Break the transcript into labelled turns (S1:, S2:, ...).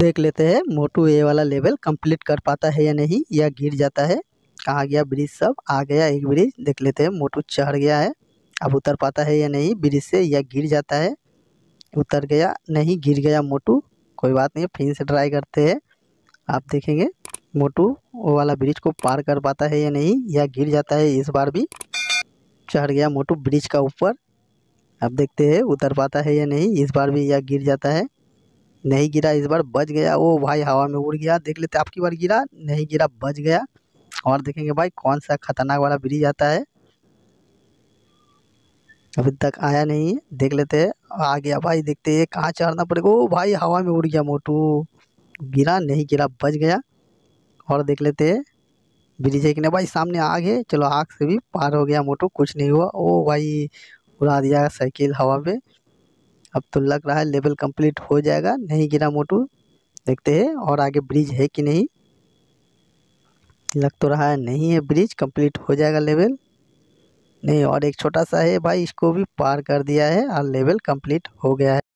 S1: देख लेते हैं मोटू ए वाला लेवल कंप्लीट कर पाता है या नहीं या गिर जाता है कहाँ गया ब्रिज सब आ गया एक ब्रिज देख लेते हैं मोटू चढ़ गया है अब उतर पाता है या नहीं ब्रिज से या गिर जाता है उतर गया नहीं गिर गया मोटू कोई बात नहीं फिर से ट्राई करते हैं आप देखेंगे मोटू वो वाला ब्रिज को पार कर पाता है या नहीं या गिर जाता है इस बार भी चढ़ गया मोटू ब्रिज का ऊपर अब देखते हैं उतर पाता है या नहीं इस बार भी या गिर जाता है नहीं गिरा इस बार बच गया ओ भाई हवा में उड़ गया देख लेते आपकी बार गिरा नहीं गिरा बच गया और देखेंगे भाई कौन सा खतरनाक वाला ब्रिज आता है अभी तक आया नहीं देख लेते हैं आ गया भाई देखते हैं कहाँ चढ़ना पड़ेगा ओ भाई हवा में उड़ गया मोटू गिरा नहीं गिरा बच गया और देख लेते हैं ब्रिज एक ने भाई सामने आ गए चलो आग से भी पार हो गया मोटू कुछ नहीं हुआ ओ भाई उड़ा दिया साइकिल हवा में अब तो लग रहा है लेवल कंप्लीट हो जाएगा नहीं गिरा मोटू देखते हैं और आगे ब्रिज है कि नहीं लग तो रहा है नहीं है ब्रिज कंप्लीट हो जाएगा लेवल नहीं और एक छोटा सा है भाई इसको भी पार कर दिया है और लेवल कंप्लीट हो गया है